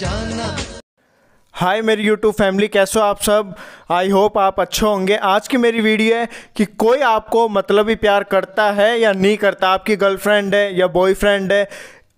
जाना हाय मेरी YouTube family कैसे हो आप सब आई होप आप अच्छे होंगे आज की मेरी वीडियो है कि कोई आपको मतलब ही प्यार करता है या नहीं करता आपकी गर्लफ्रेंड है या बॉयफ्रेंड है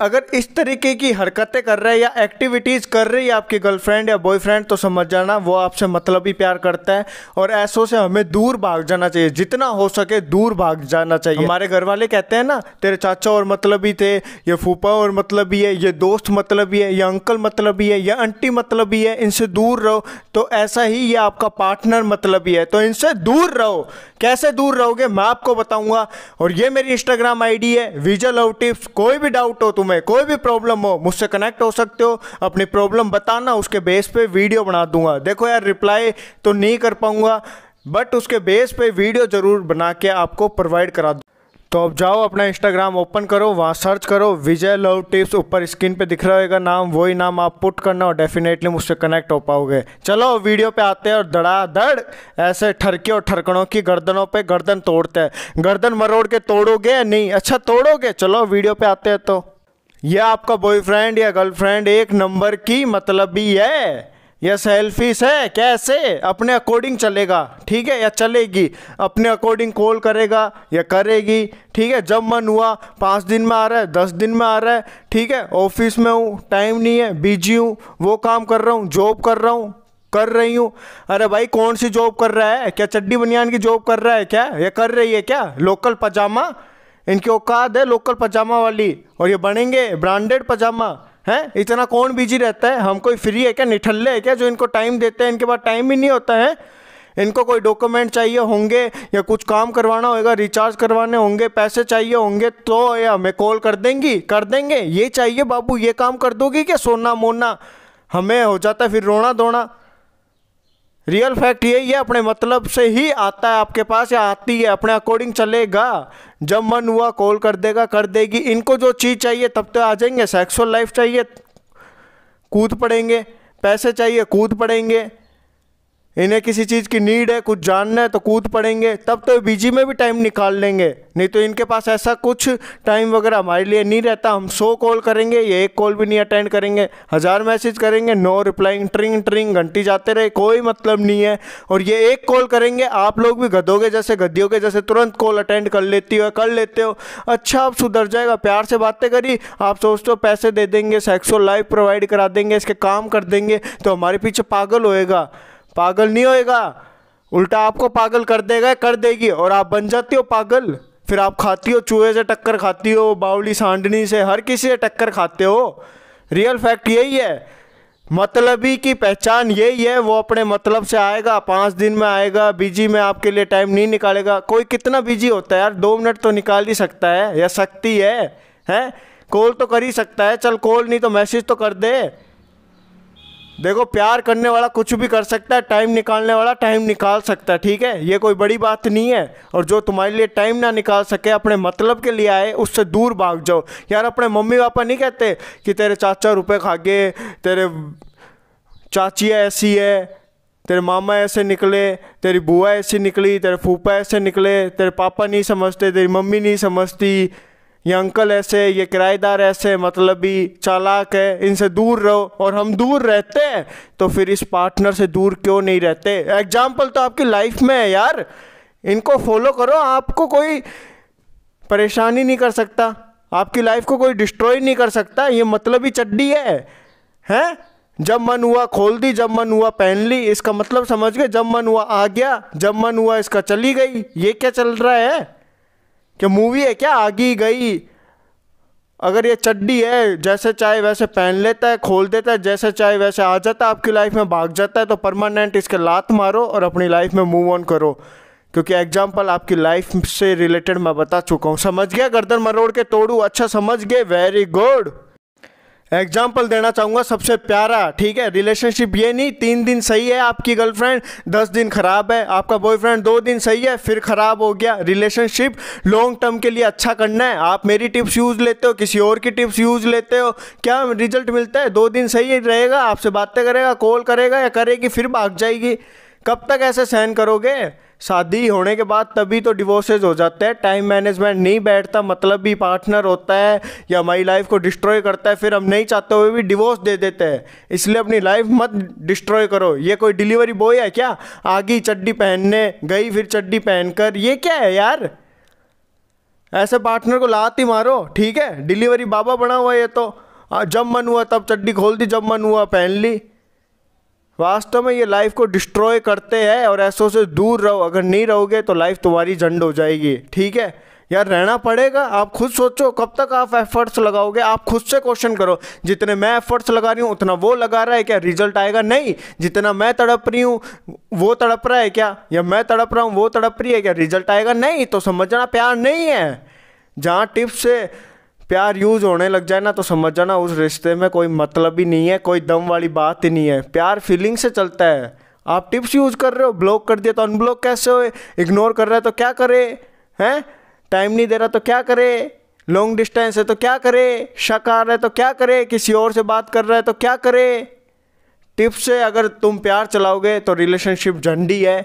अगर इस तरीके की हरकतें कर रहा है या एक्टिविटीज़ कर रही है आपकी गर्लफ्रेंड या बॉयफ्रेंड तो समझ जाना वो आपसे मतलब ही प्यार करता है और ऐसों से हमें दूर भाग जाना चाहिए जितना हो सके दूर भाग जाना चाहिए हमारे घर वाले कहते हैं ना तेरे चाचा और मतलब ही थे ये फूफा और मतलब ही है ये दोस्त मतलब ही है या अंकल मतलब ही है या आंटी मतलब ही है इनसे दूर रहो तो ऐसा ही ये आपका पार्टनर मतलब ही है तो इनसे दूर रहो कैसे दूर रहोगे मैं आपको बताऊँगा और ये मेरी इंस्टाग्राम आई है विजल आउटिफ टिप्स कोई भी डाउट हो तुम्हें में कोई भी प्रॉब्लम हो मुझसे कनेक्ट हो सकते हो अपनी प्रॉब्लम बताना उसके बेस पे वीडियो बना दूंगा देखो यार रिप्लाई तो नहीं कर पाऊंगा बट उसके बेस पे वीडियो ज़रूर बना के आपको प्रोवाइड करा दूँ तो अब जाओ अपना इंस्टाग्राम ओपन करो वहाँ सर्च करो विजय लव टिप्स ऊपर स्क्रीन पे दिख रहा होगा नाम वही नाम आप पुट करना और डेफिनेटली मुझसे कनेक्ट हो पाओगे चलो वीडियो पे आते हैं और दड़ा दड़ ऐसे ठरके और ठरकड़ों की गर्दनों पे गर्दन तोड़ते हैं गर्दन मरोड़ के तोड़ोगे नहीं अच्छा तोड़ोगे चलो वीडियो पे आते हैं तो यह आपका बॉयफ्रेंड या गर्लफ्रेंड एक नंबर की मतलब ही है या सेल्फिश है कैसे अपने अकॉर्डिंग चलेगा ठीक है या चलेगी अपने अकॉर्डिंग कॉल करेगा या करेगी ठीक है जब मन हुआ पाँच दिन में आ रहा है दस दिन में आ रहा है ठीक है ऑफिस में हूँ टाइम नहीं है बिजी हूँ वो काम कर रहा हूँ जॉब कर रहा हूँ कर रही हूँ अरे भाई कौन सी जॉब कर रहा है क्या चड्डी बनियान की जॉब कर रहा है क्या या कर रही है क्या लोकल पजामा इनकी औकात है लोकल पजामा वाली और ये बनेंगे ब्रांडेड पजामा हैं इतना कौन बिजी रहता है हम कोई फ्री है क्या निठल्ले है क्या जो इनको टाइम देते हैं इनके पास टाइम भी नहीं होता है इनको कोई डॉक्यूमेंट चाहिए होंगे या कुछ काम करवाना होगा रिचार्ज करवाने होंगे पैसे चाहिए होंगे तो ये हमें कॉल कर देंगी कर देंगे ये चाहिए बाबू ये काम कर दोगी क्या सोना मोना हमें हो जाता है फिर रोना धोना रियल फैक्ट यही है अपने मतलब से ही आता है आपके पास या आती है अपने अकॉर्डिंग चलेगा जब मन हुआ कॉल कर देगा कर देगी इनको जो चीज़ चाहिए तब तो आ जाएंगे सेक्सुअल लाइफ चाहिए कूद पड़ेंगे पैसे चाहिए कूद पड़ेंगे इन्हें किसी चीज़ की नीड है कुछ जानना है तो कूद पड़ेंगे तब तो बीजी में भी टाइम निकाल लेंगे नहीं तो इनके पास ऐसा कुछ टाइम वगैरह हमारे लिए नहीं रहता हम सौ कॉल करेंगे ये एक कॉल भी नहीं अटेंड करेंगे हज़ार मैसेज करेंगे नो रिप्लाइंग ट्रिंग ट्रिंग घंटी जाते रहे कोई मतलब नहीं है और ये एक कॉल करेंगे आप लोग भी गधोगे जैसे गद्दियों के जैसे तुरंत कॉल अटेंड कर लेती हो कर लेते हो अच्छा आप सुधर जाएगा प्यार से बातें करी आप सोचते हो पैसे दे देंगे सेक्सुअल लाइफ प्रोवाइड करा देंगे इसके काम कर देंगे तो हमारे पीछे पागल होएगा पागल नहीं होएगा उल्टा आपको पागल कर देगा कर देगी और आप बन जाती हो पागल फिर आप खाती हो चूहे से टक्कर खाती हो बावली सांडनी से हर किसी से टक्कर खाते हो रियल फैक्ट यही है मतलबी की पहचान यही है वो अपने मतलब से आएगा पाँच दिन में आएगा बिजी में आपके लिए टाइम नहीं निकालेगा कोई कितना बिजी होता है यार दो मिनट तो निकाल ही सकता है या सकती है हैं कॉल तो कर ही सकता है चल कॉल नहीं तो मैसेज तो कर दे देखो प्यार करने वाला कुछ भी कर सकता है टाइम निकालने वाला टाइम निकाल सकता है ठीक है ये कोई बड़ी बात नहीं है और जो तुम्हारे लिए टाइम ना निकाल सके अपने मतलब के लिए आए उससे दूर भाग जाओ यार अपने मम्मी पापा नहीं कहते कि तेरे चाचा रुपए खा गए तेरे चाचिया ऐसी है तेरे मामा ऐसे निकले तेरी बुआ ऐसी निकली तेरे फूफा ऐसे निकले तेरे पापा नहीं समझते तेरी मम्मी नहीं समझती ये अंकल ऐसे ये किराएदार ऐसे मतलब भी चालाक है इनसे दूर रहो और हम दूर रहते हैं तो फिर इस पार्टनर से दूर क्यों नहीं रहते एग्जाम्पल तो आपकी लाइफ में है यार इनको फॉलो करो आपको कोई परेशानी नहीं कर सकता आपकी लाइफ को कोई डिस्ट्रॉय नहीं कर सकता ये मतलब ही चड्डी है हैं जब मन हुआ खोल दी जब मन हुआ पहन ली इसका मतलब समझ गए जब मन हुआ आ गया जब मन हुआ इसका चली गई ये क्या चल रहा है क्या मूवी है क्या आगी गई अगर ये चड्डी है जैसे चाहे वैसे पहन लेता है खोल देता है जैसे चाहे वैसे आ जाता है आपकी लाइफ में भाग जाता है तो परमानेंट इसके लात मारो और अपनी लाइफ में मूव ऑन करो क्योंकि एग्जाम्पल आपकी लाइफ से रिलेटेड मैं बता चुका हूँ समझ गया गर्दन मरोड़ के तोड़ू अच्छा समझ गए वेरी गुड एग्जाम्पल देना चाहूँगा सबसे प्यारा ठीक है रिलेशनशिप ये नहीं तीन दिन सही है आपकी गर्लफ्रेंड दस दिन ख़राब है आपका बॉयफ्रेंड दो दिन सही है फिर ख़राब हो गया रिलेशनशिप लॉन्ग टर्म के लिए अच्छा करना है आप मेरी टिप्स यूज़ लेते हो किसी और की टिप्स यूज़ लेते हो क्या रिजल्ट मिलता है दो दिन सही रहेगा आपसे बातें करेगा कॉल करेगा या करेगी फिर भाग जाएगी कब तक ऐसे सहन करोगे शादी होने के बाद तभी तो डिवोर्सेज हो जाते हैं टाइम मैनेजमेंट नहीं बैठता मतलब भी पार्टनर होता है या हमारी लाइफ को डिस्ट्रॉय करता है फिर हम नहीं चाहते हुए भी डिवोर्स दे देते हैं इसलिए अपनी लाइफ मत डिस्ट्रॉय करो ये कोई डिलीवरी बॉय है क्या आगे चड्डी पहनने गई फिर चड्डी पहनकर ये क्या है यार ऐसे पार्टनर को लात ही मारो ठीक है डिलीवरी बाबा बना हुआ ये तो जब मन हुआ तब चड्डी खोल दी जब मन हुआ पहन ली वास्तव में ये लाइफ को डिस्ट्रॉय करते हैं और ऐसों से दूर रहो अगर नहीं रहोगे तो लाइफ तुम्हारी झंड हो जाएगी ठीक है यार रहना पड़ेगा आप खुद सोचो कब तक आप एफर्ट्स लगाओगे आप खुद से क्वेश्चन करो जितने मैं एफर्ट्स लगा रही हूँ उतना वो लगा रहा है क्या रिजल्ट आएगा नहीं जितना मैं तड़प रही हूँ वो तड़प रहा है क्या या मैं तड़प रहा हूँ वो तड़प रही है क्या रिजल्ट आएगा नहीं तो समझना प्यार नहीं है जहाँ टिप्स से प्यार यूज़ होने लग जाए ना तो समझ जाना उस रिश्ते में कोई मतलब ही नहीं है कोई दम वाली बात ही नहीं है प्यार फीलिंग से चलता है आप टिप्स यूज़ कर रहे हो ब्लॉक कर दिया तो अनब्लॉक कैसे हो इग्नोर कर रहा है तो क्या करे हैं टाइम नहीं दे रहा तो क्या करे लॉन्ग डिस्टेंस है तो क्या करे शक आ रहा है तो क्या करे किसी और से बात कर रहा है तो क्या करे टिप्स से अगर तुम प्यार चलाओगे तो रिलेशनशिप झंडी है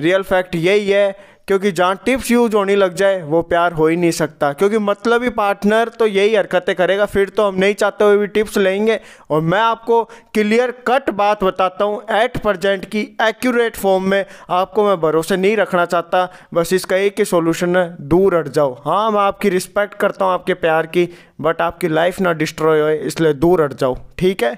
रियल फैक्ट यही है क्योंकि जहाँ टिप्स यूज होने लग जाए वो प्यार हो ही नहीं सकता क्योंकि मतलब ही पार्टनर तो यही हरकतें करेगा फिर तो हम नहीं चाहते हुए भी टिप्स लेंगे और मैं आपको क्लियर कट बात बताता हूँ एट प्रजेंट की एक्यूरेट फॉर्म में आपको मैं भरोसे नहीं रखना चाहता बस इसका एक ही सोल्यूशन है दूर हट जाओ हाँ मैं आपकी रिस्पेक्ट करता हूँ आपके प्यार की बट आपकी लाइफ ना डिस्ट्रॉय हो इसलिए दूर हट जाओ ठीक है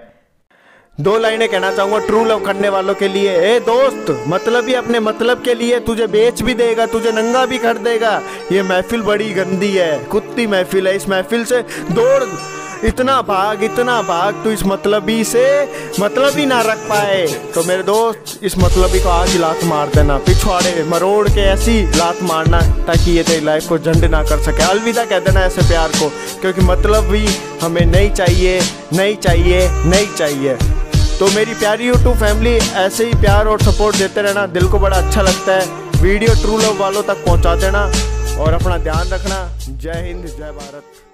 दो लाइनें कहना चाहूंगा ट्रू लव करने वालों के लिए ए दोस्त मतलब ही अपने मतलब के लिए तुझे बेच भी देगा तुझे नंगा भी कर देगा ये महफिल बड़ी गंदी है कुत्ती महफिल है इस महफिल से दौड़ इतना भाग इतना भाग तू इस मतलबी से मतलब ही ना रख पाए तो मेरे दोस्त इस मतलबी को आज लात मार देना पिछवाड़े मरोड़ के ऐसी लात मारना ताकि ये तेरी लाइफ को झंड ना कर सके अलविदा कह देना ऐसे प्यार को क्योंकि मतलब भी हमें नहीं चाहिए नहीं चाहिए नहीं चाहिए तो मेरी प्यारी यूट्यूब फैमिली ऐसे ही प्यार और सपोर्ट देते रहना दिल को बड़ा अच्छा लगता है वीडियो ट्रू लव वालों तक पहुंचा देना और अपना ध्यान रखना जय हिंद जय भारत